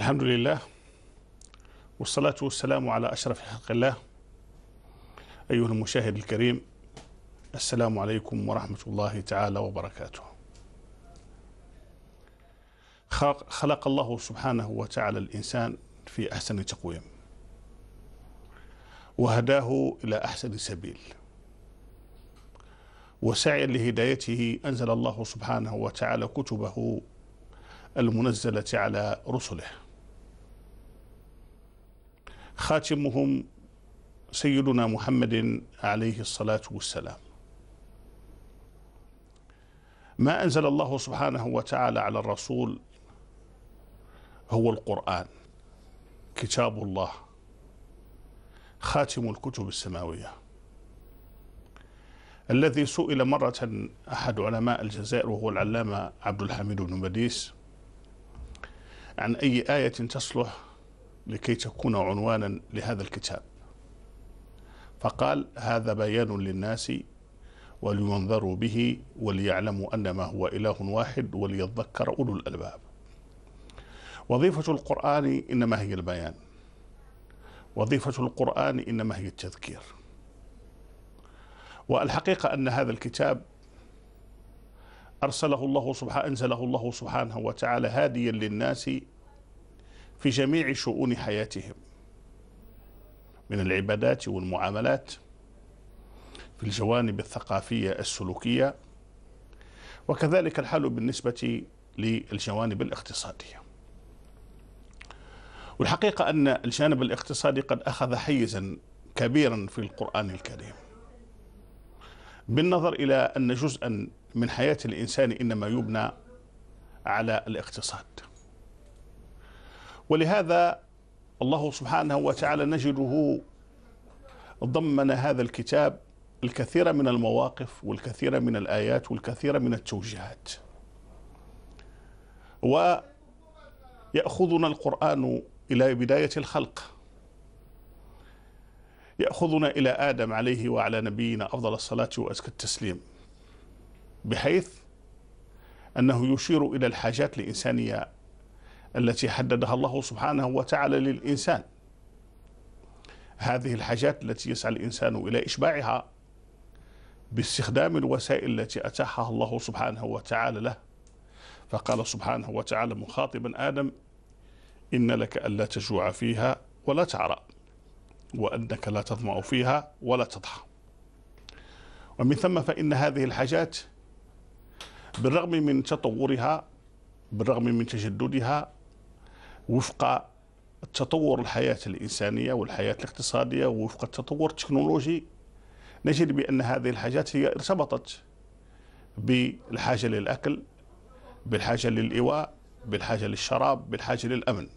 الحمد لله والصلاة والسلام على أشرف حق الله أيها المشاهد الكريم السلام عليكم ورحمة الله تعالى وبركاته خلق الله سبحانه وتعالى الإنسان في أحسن تقويم وهداه إلى أحسن سبيل وسعيا لهدايته أنزل الله سبحانه وتعالى كتبه المنزلة على رسله خاتمهم سيدنا محمد عليه الصلاة والسلام ما أنزل الله سبحانه وتعالى على الرسول هو القرآن كتاب الله خاتم الكتب السماوية الذي سئل مرة أحد علماء الجزائر وهو العلامة عبد الحميد بن مديس عن أي آية تصلح لكي تكون عنوانا لهذا الكتاب فقال هذا بيان للناس ولينذروا به وليعلموا أن ما هو إله واحد وليذكر أولو الألباب وظيفة القرآن إنما هي البيان وظيفة القرآن إنما هي التذكير والحقيقة أن هذا الكتاب أرسله الله سبحانه أنزله الله سبحانه وتعالى هاديا للناس في جميع شؤون حياتهم من العبادات والمعاملات في الجوانب الثقافية السلوكية وكذلك الحال بالنسبة للجوانب الاقتصادية والحقيقة أن الجانب الاقتصادي قد أخذ حيزا كبيرا في القرآن الكريم بالنظر إلى أن جزءا من حياة الإنسان إنما يبنى على الاقتصاد ولهذا الله سبحانه وتعالى نجده ضمن هذا الكتاب الكثير من المواقف والكثير من الآيات والكثير من التوجيهات ويأخذنا القرآن إلى بداية الخلق يأخذنا إلى آدم عليه وعلى نبينا أفضل الصلاة وأزكى التسليم بحيث أنه يشير إلى الحاجات الإنسانية التي حددها الله سبحانه وتعالى للإنسان هذه الحاجات التي يسعى الإنسان إلى إشباعها باستخدام الوسائل التي أتاحها الله سبحانه وتعالى له فقال سبحانه وتعالى مخاطبا آدم إن لك ألا تجوع فيها ولا تعرى وأنك لا تظمأ فيها ولا تضحى ومن ثم فإن هذه الحاجات بالرغم من تطورها بالرغم من تجددها وفق تطور الحياة الإنسانية والحياة الاقتصادية ووفق التطور التكنولوجي نجد بأن هذه الحاجات هي ارتبطت بالحاجة للأكل بالحاجة للإيواء بالحاجة للشراب بالحاجة للأمن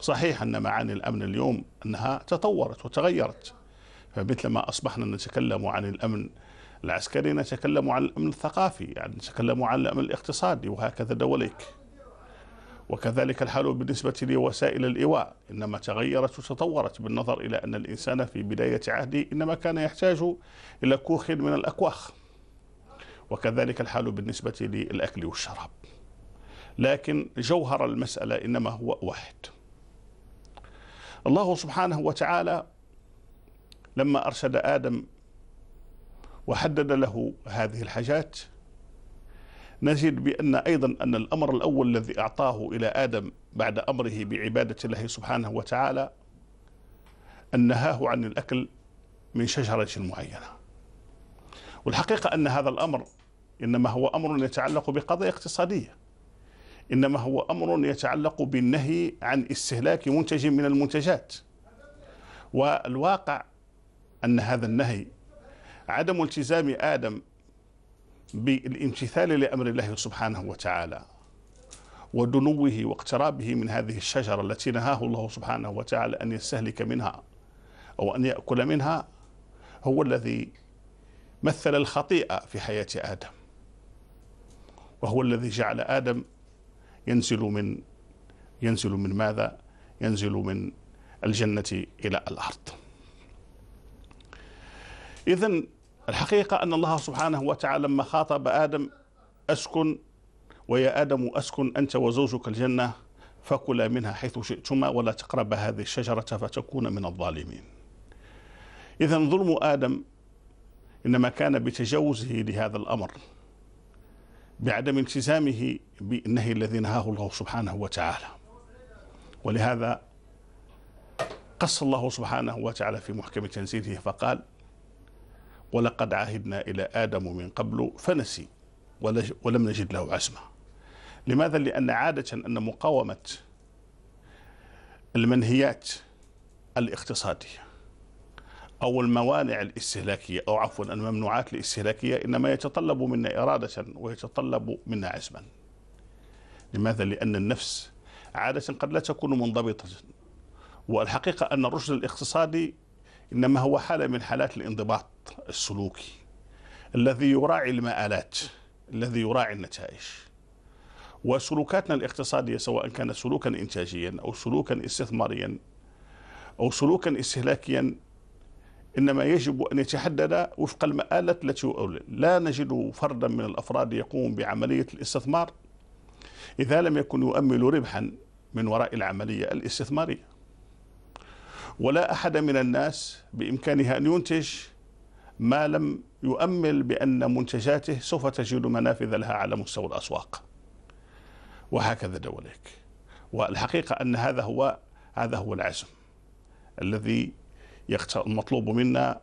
صحيح أن معاني الأمن اليوم أنها تطورت وتغيرت فمثلما أصبحنا نتكلم عن الأمن العسكري نتكلم عن الأمن الثقافي يعني نتكلم عن الأمن الاقتصادي وهكذا دواليك وكذلك الحال بالنسبة لوسائل الإيواء إنما تغيرت وتطورت بالنظر إلى أن الإنسان في بداية عهده إنما كان يحتاج إلى كوخ من الأكواخ وكذلك الحال بالنسبة للأكل والشراب لكن جوهر المسألة إنما هو واحد الله سبحانه وتعالى لما أرشد آدم وحدد له هذه الحاجات نجد بأن أيضا أن الأمر الأول الذي أعطاه إلى آدم بعد أمره بعبادة الله سبحانه وتعالى أن نهاه عن الأكل من شجرة معينة والحقيقة أن هذا الأمر إنما هو أمر يتعلق بقضايا اقتصادية إنما هو أمر يتعلق بالنهي عن استهلاك منتج من المنتجات والواقع أن هذا النهي عدم التزام آدم بالامتثال لأمر الله سبحانه وتعالى ودنوه واقترابه من هذه الشجرة التي نهاه الله سبحانه وتعالى أن يستهلك منها أو أن يأكل منها هو الذي مثل الخطيئة في حياة آدم وهو الذي جعل آدم ينزل من ينزل من ماذا؟ ينزل من الجنة إلى الأرض إذا الحقيقة أن الله سبحانه وتعالى لما خاطب آدم أسكن ويا آدم أسكن أنت وزوجك الجنة فكلا منها حيث شئتما ولا تقربا هذه الشجرة فتكونا من الظالمين إذا ظلم آدم إنما كان بتجاوزه لهذا الأمر بعدم التزامه بالنهي الذي نهاه الله سبحانه وتعالى ولهذا قص الله سبحانه وتعالى في محكم تنزيله فقال ولقد عهدنا إلى آدم من قبل فنسي ولم نجد له عزما لماذا؟ لأن عادة أن مقاومة المنهيات الاقتصادية أو الموانع الاستهلاكية أو عفوا الممنوعات الاستهلاكية إنما يتطلب منا إرادة ويتطلب منا عزما لماذا؟ لأن النفس عادة قد لا تكون منضبطة والحقيقة أن الرشد الاقتصادي انما هو حاله من حالات الانضباط السلوكي الذي يراعي المآلات الذي يراعي النتائج وسلوكاتنا الاقتصاديه سواء كان سلوكا انتاجيا او سلوكا استثماريا او سلوكا استهلاكيا انما يجب ان يتحدد وفق المآلات التي أولى لا نجد فردا من الافراد يقوم بعمليه الاستثمار اذا لم يكن يؤمل ربحا من وراء العمليه الاستثماريه ولا أحد من الناس بإمكانها أن ينتج ما لم يؤمل بأن منتجاته سوف تجد منافذ لها على مستوى الأسواق وهكذا دواليك والحقيقة أن هذا هو هذا هو العزم الذي المطلوب منا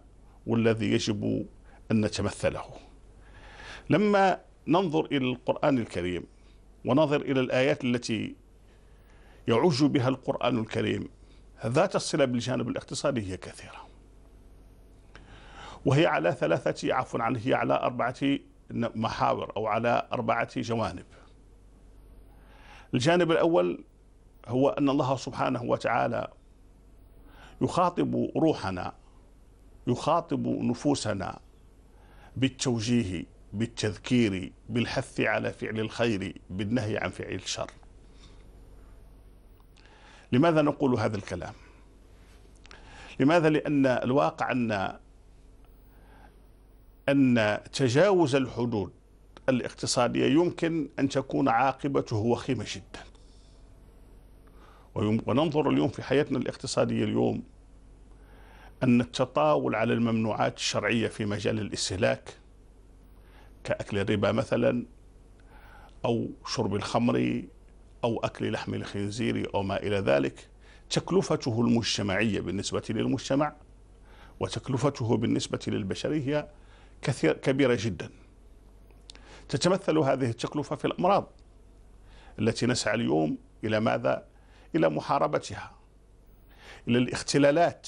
والذي يجب أن نتمثله لما ننظر إلى القرآن الكريم وننظر إلى الآيات التي يعج بها القرآن الكريم ذات الصلة بالجانب الاقتصادي هي كثيرة وهي على ثلاثة عفوا عن هي على أربعة محاور أو على أربعة جوانب الجانب الأول هو أن الله سبحانه وتعالى يخاطب روحنا يخاطب نفوسنا بالتوجيه بالتذكير بالحث على فعل الخير بالنهي عن فعل الشر لماذا نقول هذا الكلام لماذا لأن الواقع أن أن تجاوز الحدود الاقتصادية يمكن أن تكون عاقبته وخيمة جدا وننظر اليوم في حياتنا الاقتصادية اليوم أن التطاول على الممنوعات الشرعية في مجال الاستهلاك كأكل الربا مثلا أو شرب الخمر أو أكل لحم الخنزير أو ما إلى ذلك تكلفته المجتمعية بالنسبة للمجتمع وتكلفته بالنسبة للبشرية كثير كبيرة جدا تتمثل هذه التكلفة في الأمراض التي نسعى اليوم إلى ماذا؟ إلى محاربتها إلى الاختلالات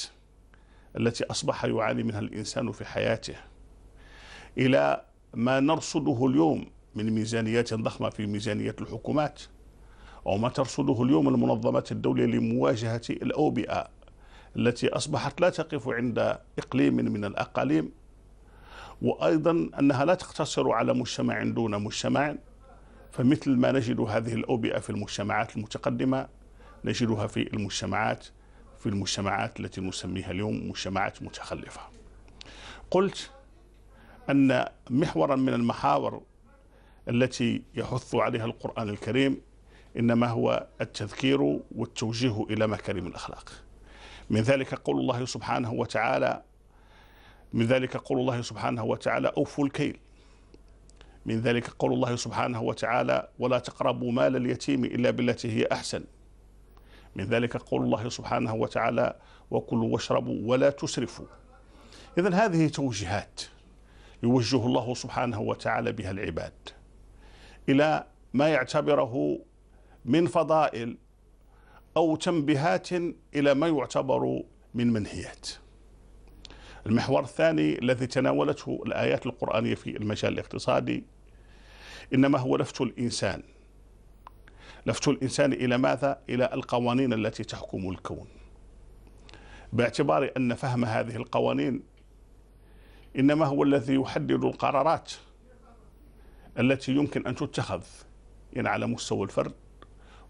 التي أصبح يعاني منها الإنسان في حياته إلى ما نرصده اليوم من ميزانيات ضخمة في ميزانية الحكومات وما ترصده اليوم المنظمات الدولية لمواجهة الأوبئة التي أصبحت لا تقف عند إقليم من الأقاليم وأيضا أنها لا تقتصر على مجتمع دون مجتمع فمثل ما نجد هذه الأوبئة في المجتمعات المتقدمة نجدها في المجتمعات في المجتمعات التي نسميها اليوم مجتمعات متخلفة قلت أن محورا من المحاور التي يحث عليها القرآن الكريم إنما هو التذكير والتوجيه إلى مكارم الأخلاق من ذلك قول الله سبحانه وتعالى من ذلك قول الله سبحانه وتعالى أوفوا الكيل من ذلك قول الله سبحانه وتعالى ولا تقربوا مال اليتيم إلا بالتي هي أحسن من ذلك قول الله سبحانه وتعالى وكلوا واشربوا ولا تسرفوا إذا هذه توجيهات يوجه الله سبحانه وتعالى بها العباد إلى ما يعتبره من فضائل أو تنبيهات إلى ما يعتبر من منهيات المحور الثاني الذي تناولته الآيات القرآنية في المجال الاقتصادي إنما هو لفت الإنسان لفت الإنسان إلى ماذا؟ إلى القوانين التي تحكم الكون باعتبار أن فهم هذه القوانين إنما هو الذي يحدد القرارات التي يمكن أن تتخذ يعني على مستوى الفرد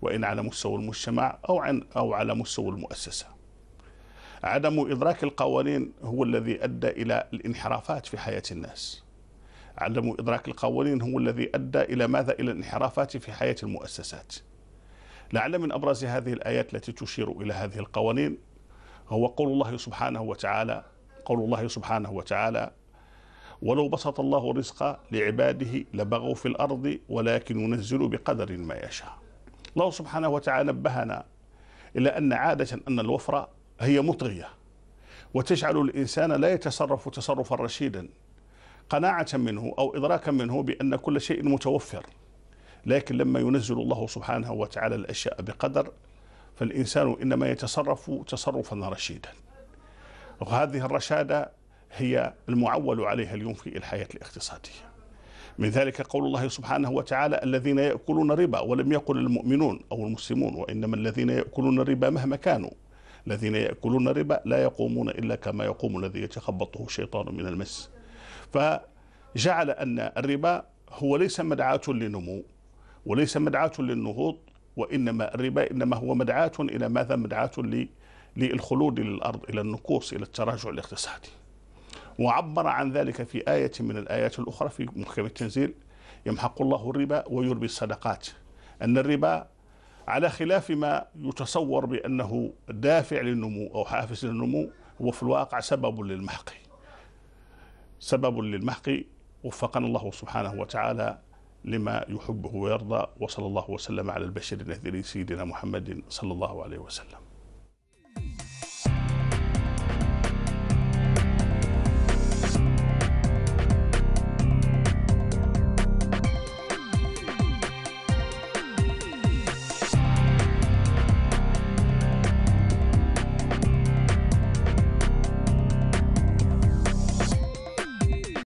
وإن على مستوى المجتمع أو عن أو على مستوى المؤسسة. عدم إدراك القوانين هو الذي أدى إلى الانحرافات في حياة الناس. عدم إدراك القوانين هو الذي أدى إلى ماذا؟ إلى الانحرافات في حياة المؤسسات. لعل من أبرز هذه الآيات التي تشير إلى هذه القوانين هو قول الله سبحانه وتعالى قول الله سبحانه وتعالى ولو بسط الله الرزق لعباده لبغوا في الأرض ولكن ينزل بقدر ما يشاء الله سبحانه وتعالى نبهنا إلى أن عادة أن الوفرة هي مطغية وتجعل الإنسان لا يتصرف تصرفا رشيدا قناعة منه أو إدراكا منه بأن كل شيء متوفر لكن لما ينزل الله سبحانه وتعالى الأشياء بقدر فالإنسان إنما يتصرف تصرفا رشيدا وهذه الرشادة هي المعول عليها اليوم في الحياة الاقتصادية من ذلك قول الله سبحانه وتعالى الذين يأكلون ربا ولم يقل المؤمنون أو المسلمون وإنما الذين يأكلون ربا مهما كانوا الذين يأكلون ربا لا يقومون إلا كما يقوم الذي يتخبطه الشيطان من المس فجعل أن الربا هو ليس مدعاة للنمو وليس مدعاة للنهوض وإنما الربا إنما هو مدعاة إلى ماذا مدعاة للخلود للأرض إلى النقوص إلى التراجع الاقتصادي وعبر عن ذلك في آية من الآيات الأخرى في محكم التنزيل يمحق الله الربا ويربي الصدقات أن الربا على خلاف ما يتصور بأنه دافع للنمو أو حافز للنمو هو في الواقع سبب للمحق سبب للمحق وفقنا الله سبحانه وتعالى لما يحبه ويرضى وصلى الله وسلم على البشر النذير سيدنا محمد صلى الله عليه وسلم